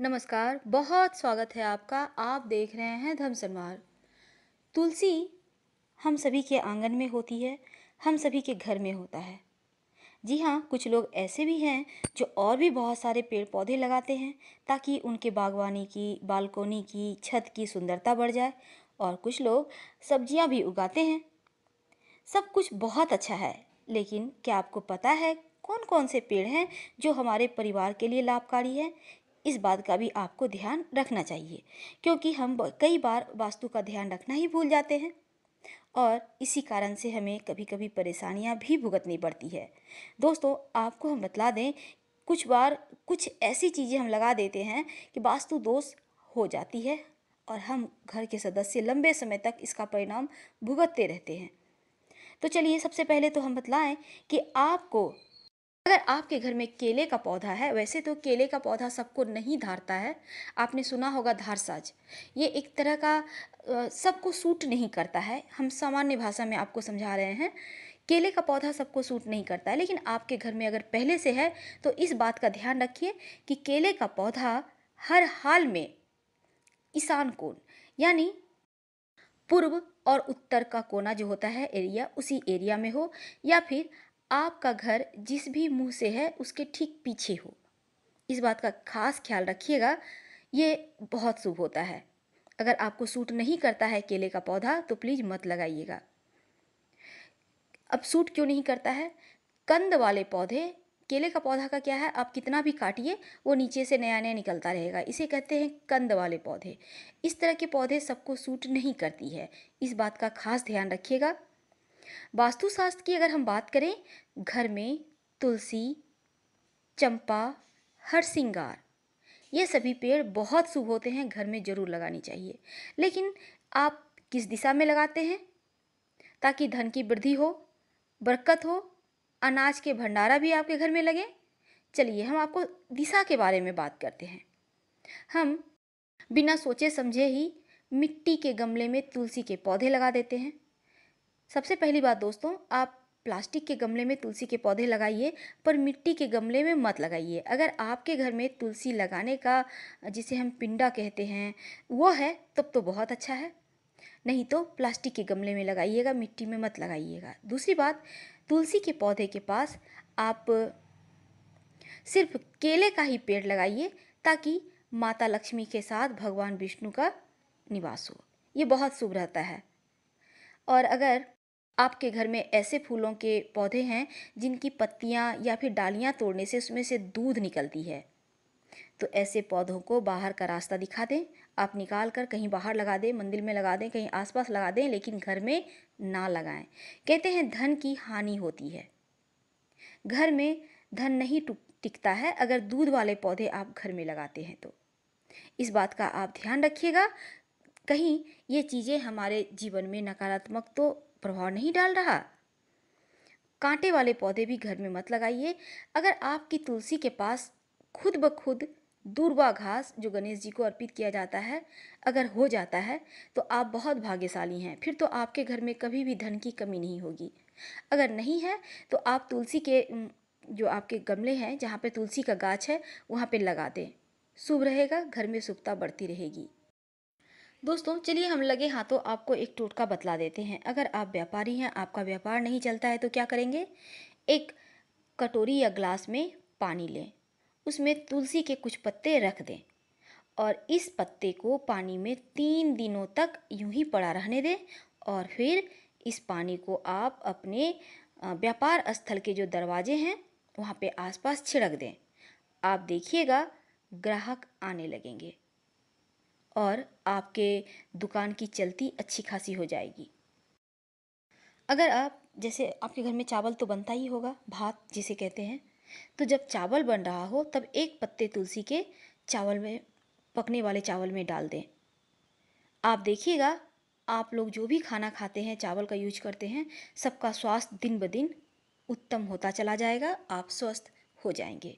नमस्कार बहुत स्वागत है आपका आप देख रहे हैं धमसनवार तुलसी हम सभी के आंगन में होती है हम सभी के घर में होता है जी हाँ कुछ लोग ऐसे भी हैं जो और भी बहुत सारे पेड़ पौधे लगाते हैं ताकि उनके बागवानी की बालकोनी की छत की सुंदरता बढ़ जाए और कुछ लोग सब्जियाँ भी उगाते हैं सब कुछ बहुत अच्छा है लेकिन क्या आपको पता है कौन कौन से पेड़ हैं जो हमारे परिवार के लिए लाभकारी है इस बात का भी आपको ध्यान रखना चाहिए क्योंकि हम कई बार वास्तु का ध्यान रखना ही भूल जाते हैं और इसी कारण से हमें कभी कभी परेशानियां भी भुगतनी पड़ती है दोस्तों आपको हम बतला दें कुछ बार कुछ ऐसी चीज़ें हम लगा देते हैं कि वास्तु दोष हो जाती है और हम घर के सदस्य लंबे समय तक इसका परिणाम भुगतते रहते हैं तो चलिए सबसे पहले तो हम बतलाएं कि आपको अगर आपके घर में केले का पौधा है वैसे तो केले का पौधा सबको नहीं धारता है आपने सुना होगा धारसाज ये एक तरह का सबको सूट नहीं करता है हम सामान्य भाषा में आपको समझा रहे हैं केले का पौधा सबको सूट नहीं करता है लेकिन आपके घर में अगर पहले से है तो इस बात का ध्यान रखिए कि केले का पौधा हर हाल में ईशान कोण यानी पूर्व और उत्तर का कोना जो होता है एरिया उसी एरिया में हो या फिर आपका घर जिस भी मुंह से है उसके ठीक पीछे हो इस बात का खास ख्याल रखिएगा ये बहुत शुभ होता है अगर आपको सूट नहीं करता है केले का पौधा तो प्लीज़ मत लगाइएगा अब सूट क्यों नहीं करता है कंद वाले पौधे केले का पौधा का क्या है आप कितना भी काटिए वो नीचे से नया नया निकलता रहेगा इसे कहते हैं कंद वाले पौधे इस तरह के पौधे सबको सूट नहीं करती है इस बात का खास ध्यान रखिएगा वास्तुशास्त्र की अगर हम बात करें घर में तुलसी चंपा हरसिंगार ये सभी पेड़ बहुत शुभ होते हैं घर में ज़रूर लगानी चाहिए लेकिन आप किस दिशा में लगाते हैं ताकि धन की वृद्धि हो बरकत हो अनाज के भंडारा भी आपके घर में लगे चलिए हम आपको दिशा के बारे में बात करते हैं हम बिना सोचे समझे ही मिट्टी के गमले में तुलसी के पौधे लगा देते हैं सबसे पहली बात दोस्तों आप प्लास्टिक के गमले में तुलसी के पौधे लगाइए पर मिट्टी के गमले में मत लगाइए अगर आपके घर में तुलसी लगाने का जिसे हम पिंडा कहते हैं वो है तब तो बहुत अच्छा है नहीं तो प्लास्टिक के गमले में लगाइएगा मिट्टी में मत लगाइएगा दूसरी बात तुलसी के पौधे के पास आप सिर्फ केले का ही पेड़ लगाइए ताकि माता लक्ष्मी के साथ भगवान विष्णु का निवास हो ये बहुत शुभ रहता है और अगर आपके घर में ऐसे फूलों के पौधे हैं जिनकी पत्तियाँ या फिर डालियाँ तोड़ने से उसमें से दूध निकलती है तो ऐसे पौधों को बाहर का रास्ता दिखा दें आप निकाल कर कहीं बाहर लगा दें मंदिर में लगा दें कहीं आसपास लगा दें लेकिन घर में ना लगाएं कहते हैं धन की हानि होती है घर में धन नहीं टिकता है अगर दूध वाले पौधे आप घर में लगाते हैं तो इस बात का आप ध्यान रखिएगा कहीं ये चीज़ें हमारे जीवन में नकारात्मक तो प्रभाव नहीं डाल रहा कांटे वाले पौधे भी घर में मत लगाइए अगर आपकी तुलसी के पास खुद ब खुद दूरवा घास जो गणेश जी को अर्पित किया जाता है अगर हो जाता है तो आप बहुत भाग्यशाली हैं फिर तो आपके घर में कभी भी धन की कमी नहीं होगी अगर नहीं है तो आप तुलसी के जो आपके गमले हैं जहाँ पे तुलसी का गाछ है वहाँ पे लगा दें शुभ रहेगा घर में शुभता बढ़ती रहेगी दोस्तों चलिए हम लगे हाथों आपको एक टोटका बतला देते हैं अगर आप व्यापारी हैं आपका व्यापार नहीं चलता है तो क्या करेंगे एक कटोरी या ग्लास में पानी लें उसमें तुलसी के कुछ पत्ते रख दें और इस पत्ते को पानी में तीन दिनों तक यूं ही पड़ा रहने दें और फिर इस पानी को आप अपने व्यापार स्थल के जो दरवाजे हैं वहाँ पे आसपास छिड़क दें आप देखिएगा ग्राहक आने लगेंगे और आपके दुकान की चलती अच्छी खासी हो जाएगी अगर आप जैसे आपके घर में चावल तो बनता ही होगा भात जिसे कहते हैं तो जब चावल बन रहा हो तब एक पत्ते तुलसी के चावल में पकने वाले चावल में डाल दें आप देखिएगा आप लोग जो भी खाना खाते हैं चावल का यूज करते हैं सबका स्वास्थ्य दिन ब दिन उत्तम होता चला जाएगा आप स्वस्थ हो जाएंगे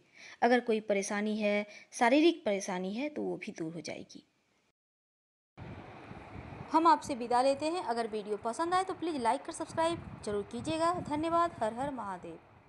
अगर कोई परेशानी है शारीरिक परेशानी है तो वो भी दूर हो जाएगी हम आपसे विदा लेते हैं अगर वीडियो पसंद आए तो प्लीज़ लाइक और सब्सक्राइब जरूर कीजिएगा धन्यवाद हर हर महादेव